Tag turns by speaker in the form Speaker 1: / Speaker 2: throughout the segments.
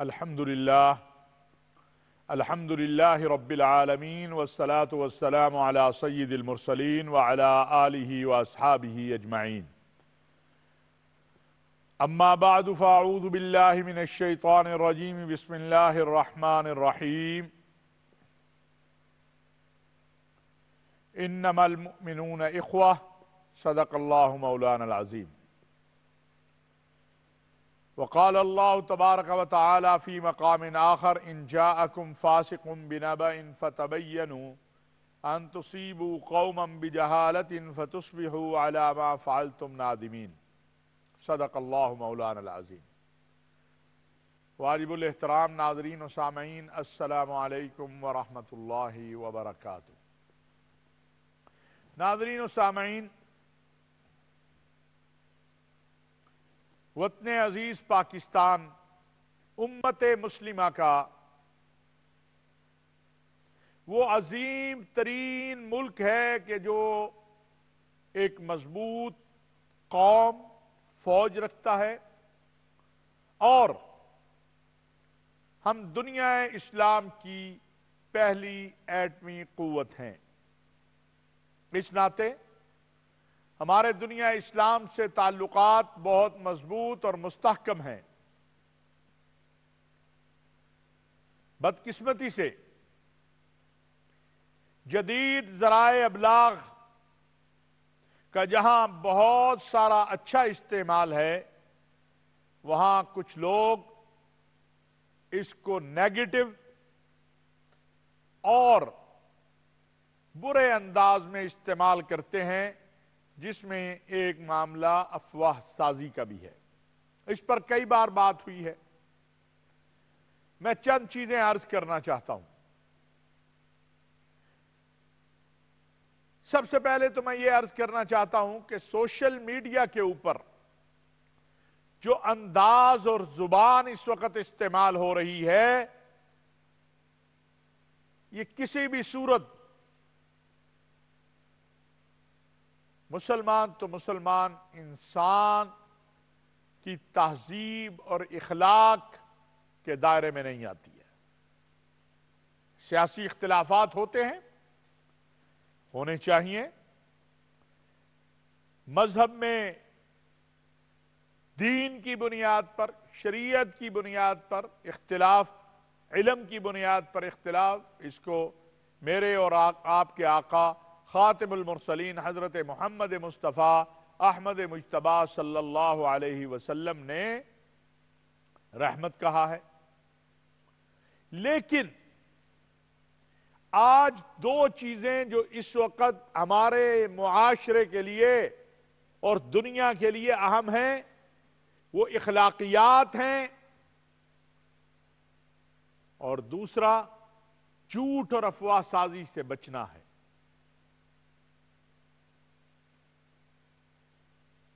Speaker 1: الحمد لله الحمد لله رب العالمين والصلاة والسلام على سيد المرسلين وعلى آله وأصحابه أجمعين أما بعد فأعوذ بالله من الشيطان الرجيم بسم الله الرحمن الرحيم إنما المؤمنون إخوة صدق الله مولانا العظيم وقال الله تبارك وتعالى في مقام آخر إن جاءكم فاسق بنبأ فتبينوا أن تصيبوا قوما بجهالة فتصبحوا على ما فعلتم نادمين صدق الله مولانا العظيم واجب الاحترام ناظرين وسامعين السلام عليكم ورحمة الله وبركاته ناظرين وسامعين वतन अजीज पाकिस्तान उम्मत मुस्लिमा का वो अजीम तरीन मुल्क है कि जो एक मजबूत कौम फौज रखता है और हम दुनिया इस्लाम की पहली एटमी कुत हैं इस नाते हमारे दुनिया इस्लाम से ताल्लुकात बहुत मजबूत और मुस्तकम हैं बदकिस्मती से जदीद जराए अबलाग का जहां बहुत सारा अच्छा इस्तेमाल है वहां कुछ लोग इसको नेगेटिव और बुरे अंदाज में इस्तेमाल करते हैं जिसमें एक मामला अफवाह साजी का भी है इस पर कई बार बात हुई है मैं चंद चीजें अर्ज करना चाहता हूं सबसे पहले तो मैं ये अर्ज करना चाहता हूं कि सोशल मीडिया के ऊपर जो अंदाज और जुबान इस वक्त इस्तेमाल हो रही है ये किसी भी सूरत मुसलमान तो मुसलमान इंसान की तहजीब और इखलाक के दायरे में नहीं आती है सियासी इख्तलाफात होते हैं होने चाहिए मजहब में दीन की बुनियाद पर शरीयत की बुनियाद पर इख्तलाफ इलम की बुनियाद पर इख्तलाफ इसको मेरे और आ, आपके आका ख़ातमसलिन हज़रत मोहम्मद मुस्तफ़ा अहमद मुशतबा सल्लल्लाहु अलैहि वसल्लम ने रहमत कहा है लेकिन आज दो चीज़ें जो इस वक्त हमारे मुआशरे के लिए और दुनिया के लिए अहम हैं वो इखलाकियात हैं और दूसरा झूठ और अफवाह साजी से बचना है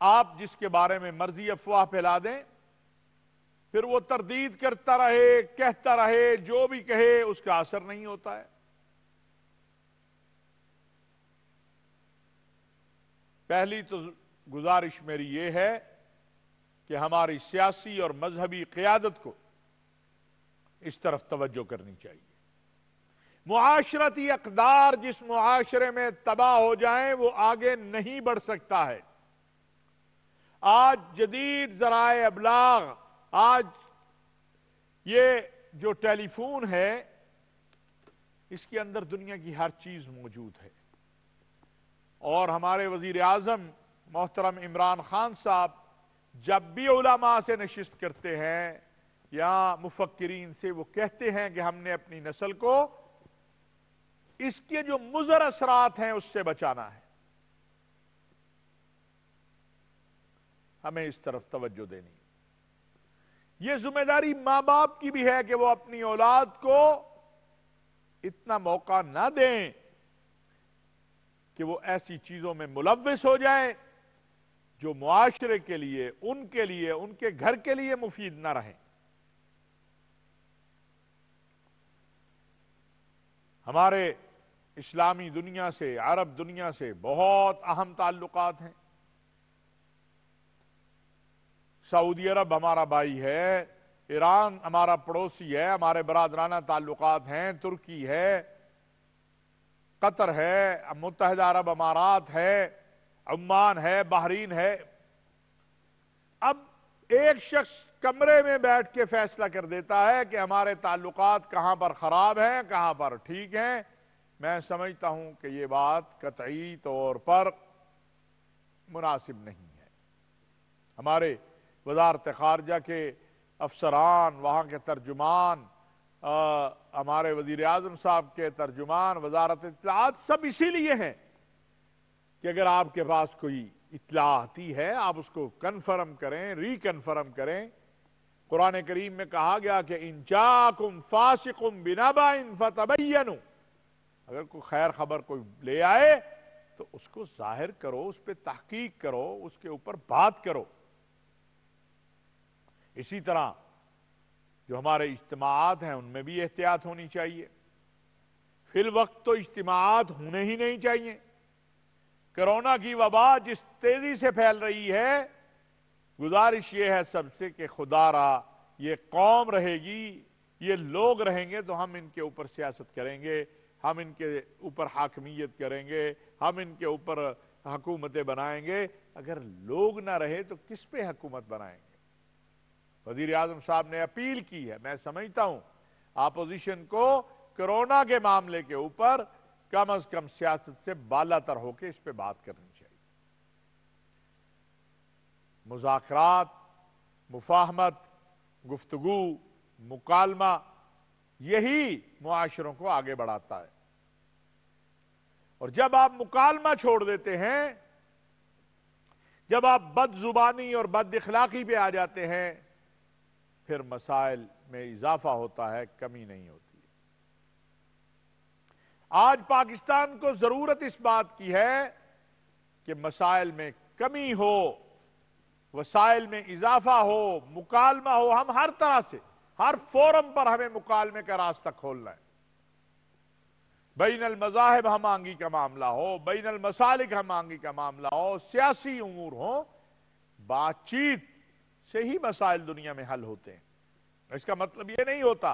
Speaker 1: आप जिसके बारे में मर्जी अफवाह फैला दें फिर वो तरदीद करता रहे कहता रहे जो भी कहे उसका असर नहीं होता है पहली तो गुजारिश मेरी ये है कि हमारी सियासी और मजहबी क्यादत को इस तरफ तवज्जो करनी चाहिए मुआशरती अकदार जिस मुआशरे में तबाह हो जाए वो आगे नहीं बढ़ सकता है आज जदीद जराए अबलाग आज ये जो टेलीफोन है इसके अंदर दुनिया की हर चीज मौजूद है और हमारे वजीर आजम मोहतरम इमरान खान साहब जब भी उलमा से नशिस्त करते हैं या मुफक्रीन से वो कहते हैं कि हमने अपनी नस्ल को इसके जो मुजर असरात हैं उससे बचाना है हमें इस तरफ तवज्जो देनी यह जिम्मेदारी मां बाप की भी है कि वो अपनी औलाद को इतना मौका ना दें कि वो ऐसी चीजों में मुलविस हो जाए जो मुआशरे के लिए उनके लिए उनके घर के लिए मुफीद ना रहें हमारे इस्लामी दुनिया से अरब दुनिया से बहुत अहम ताल्लुकात हैं सऊदी अरब हमारा भाई है ईरान हमारा पड़ोसी है हमारे बरदराना ताल्लुकात हैं तुर्की है कतर है मुतहदा अरब अमारात है अम्मान है बहरीन है अब एक शख्स कमरे में बैठ के फैसला कर देता है कि हमारे ताल्लुकात कहाँ पर ख़राब हैं कहां पर ठीक हैं मैं समझता हूं कि ये बात कतई तौर पर मुनासिब नहीं है हमारे वजारत खारजा के अफसरान वहाँ के तर्जुमान हमारे वजीर अजम साहब के तर्जुमान वजारत इतलात सब इसीलिए हैं कि अगर आपके पास कोई इतला आती है आप उसको कन्फर्म करें रिकन्फर्म करें कुरान करीम में कहा गया कि इंचाकुम फासिकुम बिनाबा इन फतबैनु अगर कोई खैर खबर कोई ले आए तो उसको जाहिर करो उस पर तहकीक करो उसके ऊपर बात करो इसी तरह जो हमारे इज्तमात हैं उनमें भी एहतियात होनी चाहिए फिल वक्त तो इज्तमात होने ही नहीं चाहिए कोरोना की वबा जिस तेजी से फैल रही है गुजारिश ये है सबसे कि खुदा रहा ये कौम रहेगी ये लोग रहेंगे तो हम इनके ऊपर सियासत करेंगे हम इनके ऊपर हाकमियत करेंगे हम इनके ऊपर हकूमतें बनाएंगे अगर लोग ना रहे तो किस पे हकूमत बनाएंगे वजीर आजम साहब ने अपील की है मैं समझता हूं अपोजिशन को कोरोना के मामले के ऊपर कम अज कम सियासत से तर होकर इस पर बात करनी चाहिए मुजाकरात मुफाहमत गुफ्तगु मुकालमा यही मुआशरों को आगे बढ़ाता है और जब आप मुकालमा छोड़ देते हैं जब आप बदजुबानी और बद इखलाकी पे आ जाते हैं फिर मसाइल में इजाफा होता है कमी नहीं होती आज पाकिस्तान को जरूरत इस बात की है कि मसाइल में कमी हो वसाइल में इजाफा हो मुकालमा हो हम हर तरह से हर फोरम पर हमें मुकालमे का रास्ता खोलना है बैन मजाहब हम आंगी का मामला हो बैन मसालिक हम आंगी का मामला हो सियासी उमूर हो बातचीत से ही मसाइल दुनिया में हल होते हैं इसका मतलब यह नहीं होता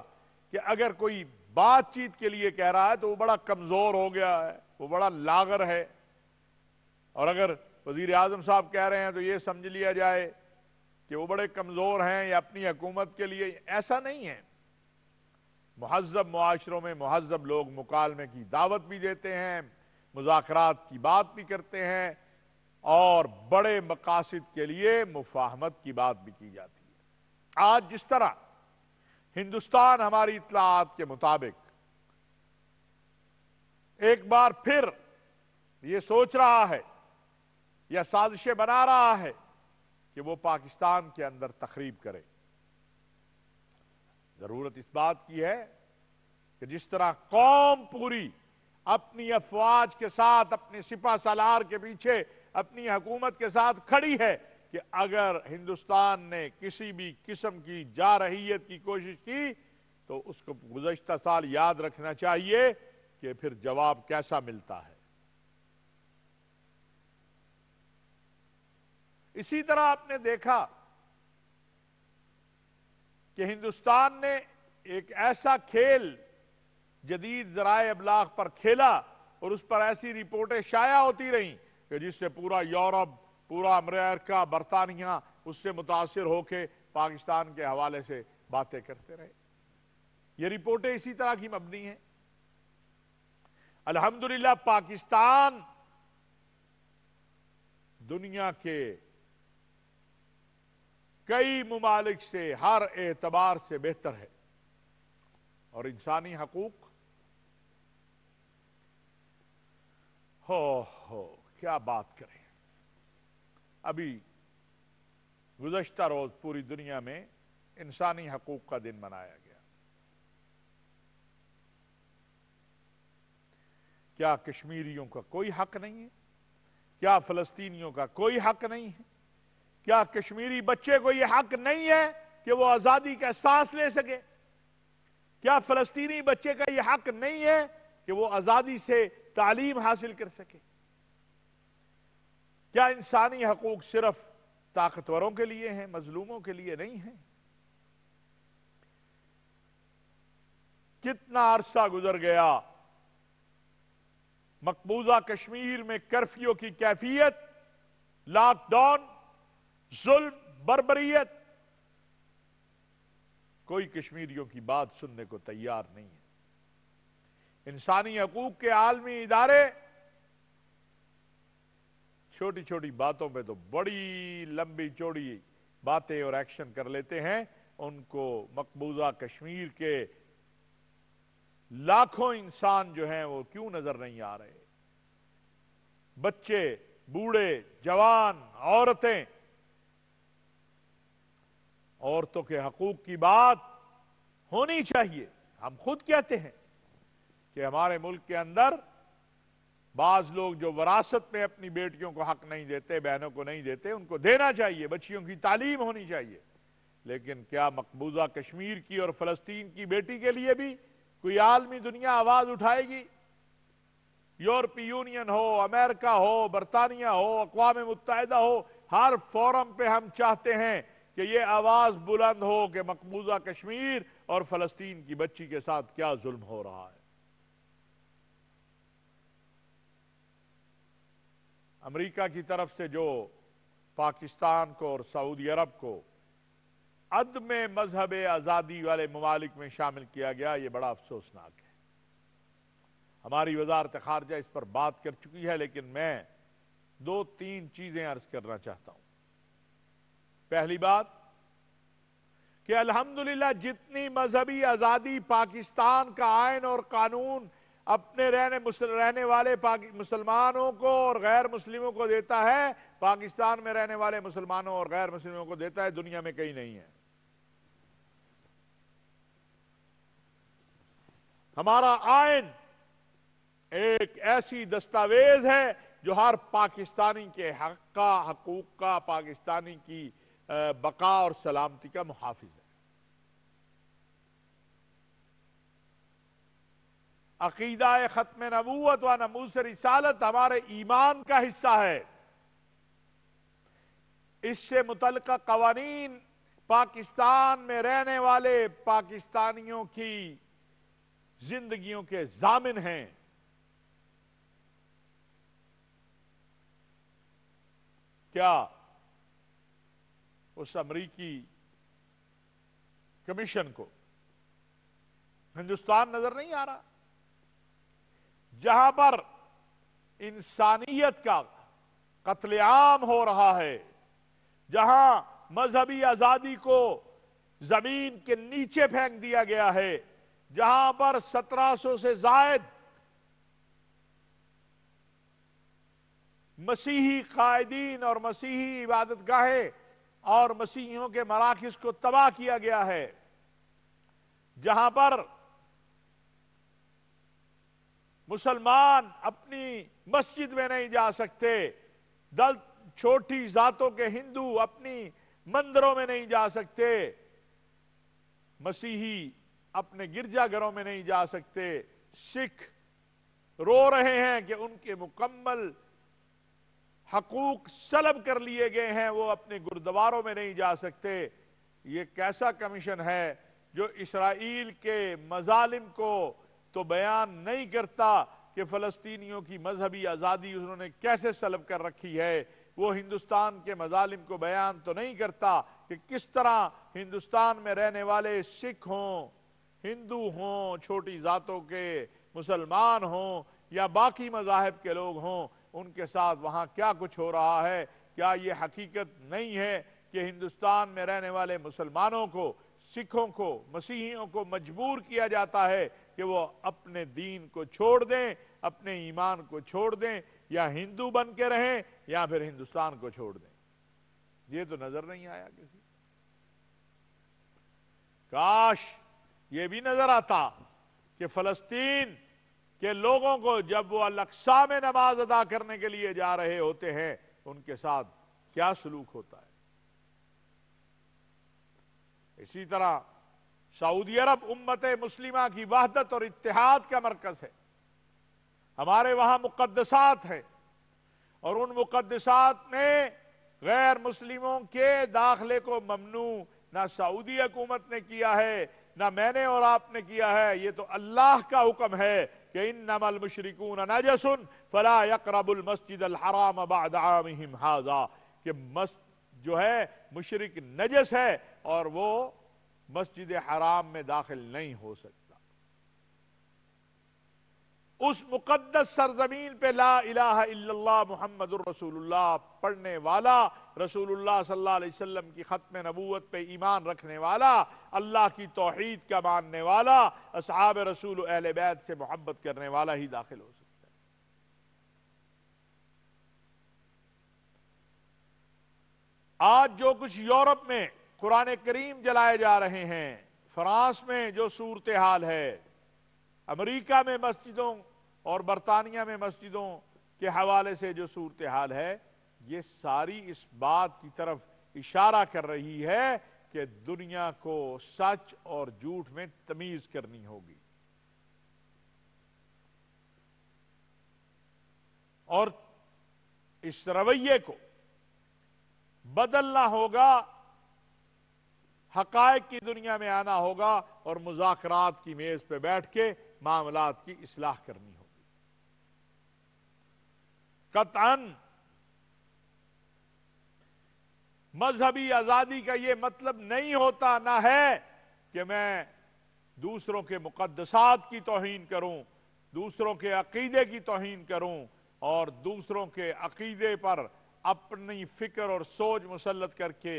Speaker 1: कि अगर कोई बातचीत के लिए कह रहा है तो वो बड़ा कमजोर हो गया है वो बड़ा लागर है और अगर वजीर आजम साहब कह रहे हैं तो ये समझ लिया जाए कि वो बड़े कमजोर हैं या अपनी हकूमत के लिए ऐसा नहीं है महजब माशरों में महजब लोग मुकालमे की दावत भी देते हैं मुजाकर की बात भी करते हैं और बड़े मकासद के लिए मुफाहमत की बात भी की जाती है आज जिस तरह हिंदुस्तान हमारी इतलात के मुताबिक एक बार फिर ये सोच रहा है या साजिशें बना रहा है कि वो पाकिस्तान के अंदर तकरीब करे जरूरत इस बात की है कि जिस तरह कौम पूरी अपनी अफवाज के साथ अपने सिपा सलार के पीछे अपनी हुकूमत के साथ खड़ी है कि अगर हिंदुस्तान ने किसी भी किस्म की जा रहीत की कोशिश की तो उसको गुजशत साल याद रखना चाहिए कि फिर जवाब कैसा मिलता है इसी तरह आपने देखा कि हिंदुस्तान ने एक ऐसा खेल जदीद जराए अबलाग पर खेला और उस पर ऐसी रिपोर्टें शाया होती रहीं कि जिससे पूरा यूरोप पूरा अमेरिका बरतानिया उससे मुतासर होके पाकिस्तान के हवाले से बातें करते रहे ये रिपोर्टें इसी तरह की मबनी है अल्हम्दुलिल्लाह पाकिस्तान दुनिया के कई ममालिक से हर एतबार से बेहतर है और इंसानी हकूक हो हो क्या बात करें अभी गुजशत रोज पूरी दुनिया में इंसानी हकूक का दिन मनाया गया क्या कश्मीरियों का कोई हक नहीं है क्या फलस्तीनियों का कोई हक नहीं है क्या कश्मीरी बच्चे को यह हक नहीं है कि वो आजादी का सांस ले सके क्या फलस्तीनी बच्चे का यह हक नहीं है कि वो आजादी से तालीम हासिल कर सके क्या इंसानी हकूक सिर्फ ताकतवरों के लिए हैं मजलूमों के लिए नहीं है कितना अरसा गुजर गया मकबूजा कश्मीर में कर्फ्यू की कैफियत लॉकडाउन जुल्म बरबरीत कोई कश्मीरियों की बात सुनने को तैयार नहीं है इंसानी हकूक के आलमी इदारे छोटी छोटी बातों पे तो बड़ी लंबी चौड़ी बातें और एक्शन कर लेते हैं उनको मकबूजा कश्मीर के लाखों इंसान जो हैं वो क्यों नजर नहीं आ रहे बच्चे बूढ़े जवान औरतें औरतों के हकूक की बात होनी चाहिए हम खुद कहते हैं कि हमारे मुल्क के अंदर बाज लोग जो वरासत में अपनी बेटियों को हक नहीं देते बहनों को नहीं देते उनको देना चाहिए बच्चियों की तालीम होनी चाहिए लेकिन क्या मकबूजा कश्मीर की और फलस्तीन की बेटी के लिए भी कोई आलमी दुनिया आवाज उठाएगी यूरोपी यूनियन हो अमेरिका हो बरतानिया हो अकवा मुतहदा हो हर फोरम पे हम चाहते हैं कि ये आवाज बुलंद हो कि मकबूजा कश्मीर और फलस्तीन की बच्ची के साथ क्या जुल्म हो रहा है अमेरिका की तरफ से जो पाकिस्तान को और सऊदी अरब को अदम मजहब आज़ादी वाले ममालिक में शामिल किया गया ये बड़ा अफसोसनाक है हमारी वजारत खारजा इस पर बात कर चुकी है लेकिन मैं दो तीन चीज़ें अर्ज करना चाहता हूं पहली बात कि अल्हम्दुलिल्लाह जितनी मजहबी आज़ादी पाकिस्तान का आयन और कानून अपने रहने रहने वाले मुसलमानों को और गैर मुस्लिमों को देता है पाकिस्तान में रहने वाले मुसलमानों और गैर मुस्लिमों को देता है दुनिया में कहीं नहीं है हमारा आयन एक ऐसी दस्तावेज है जो हर पाकिस्तानी के हक का हकूक का पाकिस्तानी की बका और सलामती का मुहाफिज है अकीदा ख़त्म नबूत व नमूस रिसालत हमारे ईमान का हिस्सा है इससे मुतल कवानीन पाकिस्तान में रहने वाले पाकिस्तानियों की जिंदगियों के जामिन हैं क्या उस अमरीकी कमीशन को हिंदुस्तान नजर नहीं आ रहा जहां पर इंसानियत का कत्लेआम हो रहा है जहां मजहबी आजादी को जमीन के नीचे फेंक दिया गया है जहां पर 1700 से जायद मसीही कायदीन और मसीही इबादत गाहें और मसीहियों के मराकज को तबाह किया गया है जहां पर मुसलमान अपनी मस्जिद में नहीं जा सकते दल छोटी जातों के हिंदू अपनी मंदिरों में नहीं जा सकते मसीही अपने गिरजाघरों में नहीं जा सकते सिख रो रहे हैं कि उनके मुकम्मल हकूक सलब कर लिए गए हैं वो अपने गुरुद्वारों में नहीं जा सकते ये कैसा कमीशन है जो इसराइल के मजालिम को तो बयान नहीं करता कि फ़लस्तीनियों की मजहबी आज़ादी उन्होंने कैसे सलब कर रखी है वो हिंदुस्तान के मजालिम को बयान तो नहीं करता कि किस तरह हिंदुस्तान में रहने वाले सिख हों हिंदू हों छोटी ज़ातों के मुसलमान हों या बाकी मजाहब के लोग हों उनके साथ वहां क्या कुछ हो रहा है क्या ये हकीकत नहीं है कि हिंदुस्तान में रहने वाले मुसलमानों को सिखों को मसीहियों को मजबूर किया जाता है कि वो अपने दीन को छोड़ दें अपने ईमान को छोड़ दें या हिंदू बन के रहें या फिर हिंदुस्तान को छोड़ दें ये तो नजर नहीं आया किसी काश ये भी नजर आता कि फलस्तीन के लोगों को जब वो अलक्सा में नमाज अदा करने के लिए जा रहे होते हैं उनके साथ क्या सलूक होता है इसी तरह सऊदी अरब उम्मत मुस्लिमा की वहदत और इतिहाद का मरकज है हमारे वहां मुकदसात हैं और उन मुकदसात ने गैर मुस्लिमों के दाखिले को ममनू ना सऊदी हुकूमत ने किया है ना मैंने और आपने किया है ये तो अल्लाह का हुक्म है कि इन नमल मुशरकून नजसन फला यकरबुल मस्जिद हराम बादाम हाजा कि मस जो है मुशरक नजस है और वो मस्जिद हराम में दाखिल नहीं हो सकता उस मुकद्दस सरजमीन पे ला इलाहा इल्लल्लाह मोहम्मद रसूलुल्लाह पढ़ने वाला रसूलुल्लाह सल्लल्लाहु अलैहि वसल्लम की ख़त्म नबूवत पे ईमान रखने वाला अल्लाह की तोहहीद का मानने वाला असहाब रसूल अहल बैत से मोहब्बत करने वाला ही दाखिल हो सकता आज जो कुछ यूरोप में कुरान करीम जलाए जा रहे हैं फ्रांस में जो सूरत हाल है अमरीका में मस्जिदों और बरतानिया में मस्जिदों के हवाले से जो सूरत हाल है ये सारी इस बात की तरफ इशारा कर रही है कि दुनिया को सच और झूठ में तमीज करनी होगी और इस रवैये को बदलना होगा हकायक की दुनिया में आना होगा और मुजाकरात की मेज पर बैठ के मामला की इसलाह करनी होगी कतान मजहबी आजादी का यह मतलब नहीं होता ना है कि मैं दूसरों के मुकदसात की तोहन करूं दूसरों के अकीदे की तोहन करूं और दूसरों के अकीदे पर अपनी फिक्र और सोच मुसलत करके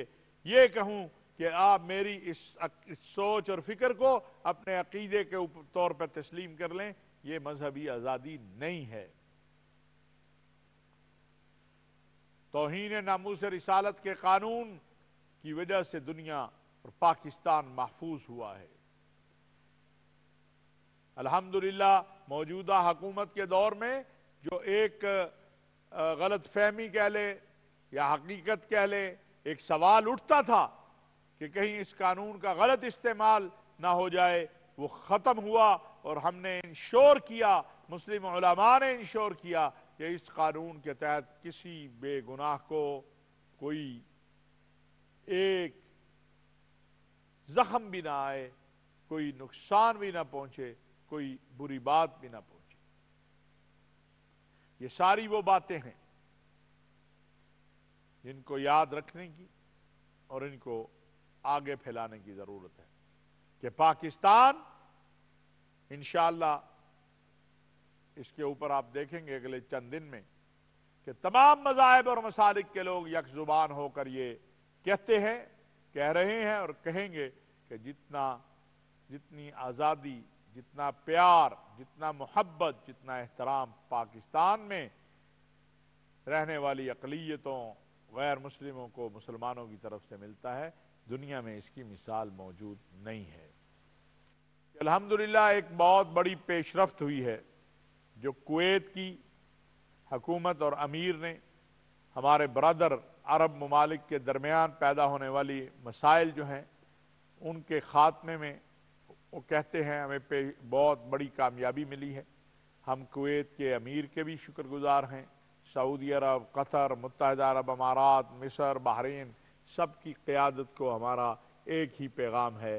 Speaker 1: ये कहूं कि आप मेरी इस, इस सोच और फिक्र को अपने अकीदे के तौर पर तस्लीम कर लें यह मजहबी आज़ादी नहीं है तोहन नामूस रिसालत के कानून की वजह से दुनिया और पाकिस्तान महफूज हुआ है अल्हम्दुलिल्लाह मौजूदा हकूमत के दौर में जो एक गलत फहमी कह ले या हकीकत कह ले एक सवाल उठता था कि कहीं इस कानून का गलत इस्तेमाल ना हो जाए वो ख़त्म हुआ और हमने इंश्योर किया मुस्लिम ने इंश्योर किया कि इस कानून के तहत किसी बेगुनाह को कोई एक जख्म भी ना आए कोई नुकसान भी ना पहुंचे कोई बुरी बात भी ना पहुंचे ये सारी वो बातें हैं जिनको याद रखने की और इनको आगे फैलाने की जरूरत है कि पाकिस्तान इंशाला इसके ऊपर आप देखेंगे अगले चंद दिन में कि तमाम मजाहब और मसालिक के लोग यक जुबान होकर ये कहते हैं कह रहे हैं और कहेंगे कि जितना जितनी आज़ादी जितना प्यार जितना मोहब्बत जितना एहतराम पाकिस्तान में रहने वाली अकलीतों गैर मुस्लिमों को मुसलमानों की तरफ से मिलता है दुनिया में इसकी मिसाल मौजूद नहीं है अल्हम्दुलिल्लाह एक बहुत बड़ी पेशरफ हुई है जो कुवैत की हकूमत और अमीर ने हमारे ब्रदर अरब ममालिक के दरमियान पैदा होने वाली मसाइल जो हैं उनके ख़ात्मे में वो कहते हैं हमें पे बहुत बड़ी कामयाबी मिली है हम कुवैत के अमीर के भी शुक्रगुजार हैं सऊदी अरब कतर मुतहद अरब अमारात मिसर बहरीन सब की क़्यादत को हमारा एक ही पैगाम है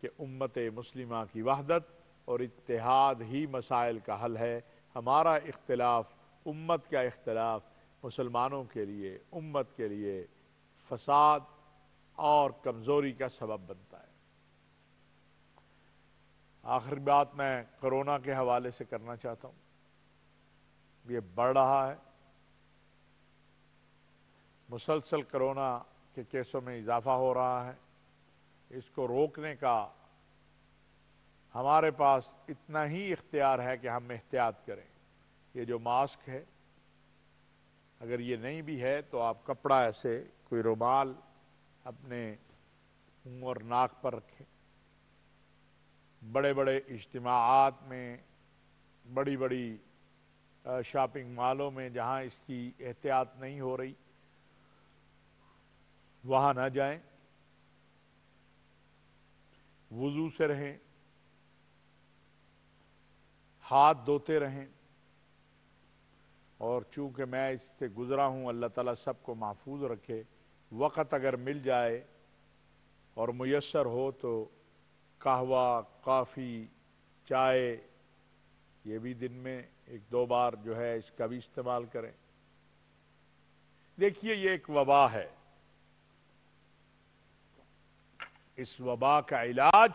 Speaker 1: कि उम्मत मुस्लिमा की वहदत और इतिहाद ही मसाइल का हल है हमारा इख्तलाफ उम्मत का इख्तलाफ मुसलमानों के लिए उम्मत के लिए फसाद और कमज़ोरी का सबब बनता है आखिरी बात मैं कोरोना के हवाले से करना चाहता हूँ ये बढ़ रहा है मुसलसल कोरोना के केसों में इजाफा हो रहा है इसको रोकने का हमारे पास इतना ही इख्तियार है कि हम एहतियात करें ये जो मास्क है अगर ये नहीं भी है तो आप कपड़ा ऐसे कोई रुमाल अपने मुँह और नाक पर रखें बड़े बड़े इज्तमात में बड़ी बड़ी शॉपिंग मॉलों में जहाँ इसकी एहतियात नहीं हो रही वहां ना जाएं वजू से रहें हाथ धोते रहें और चूंकि मैं इससे गुजरा हूं अल्लाह ताला सबको महफूज रखे वक़्त अगर मिल जाए और मैसर हो तो कहवा काफ़ी चाय ये भी दिन में एक दो बार जो है इसका भी इस्तेमाल करें देखिए ये एक वबा है इस वबा का इलाज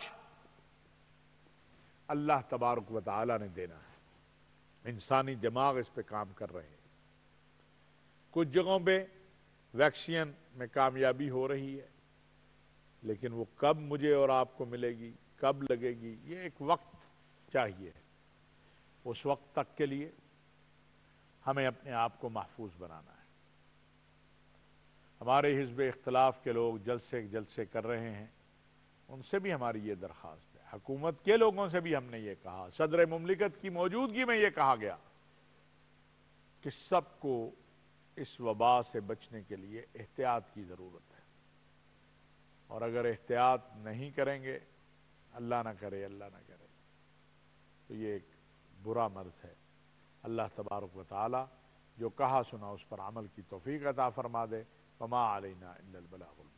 Speaker 1: अल्लाह तबारक वाली ने देना है इंसानी दिमाग इस पर काम कर रहे हैं कुछ जगहों पर वैक्सीन में कामयाबी हो रही है लेकिन वो कब मुझे और आपको मिलेगी कब लगेगी ये एक वक्त चाहिए उस वक्त तक के लिए हमें अपने आप को महफूज बनाना है हमारे हिजब इख्तलाफ के लोग जलसे जलसे कर रहे हैं उनसे भी हमारी ये दरख्वास्त है हकूमत के लोगों से भी हमने ये कहा सदर ममलिकत की मौजूदगी में ये कहा गया कि सबको इस वबा से बचने के लिए एहतियात की ज़रूरत है और अगर एहतियात नहीं करेंगे अल्लाह ना करे अल्लाह ना करे तो ये एक बुरा मर्ज है अल्लाह तबारक वाली जो कहा सुना उस पर अमल की तोफ़ी अता फ़रमा दे पमा आलिना बला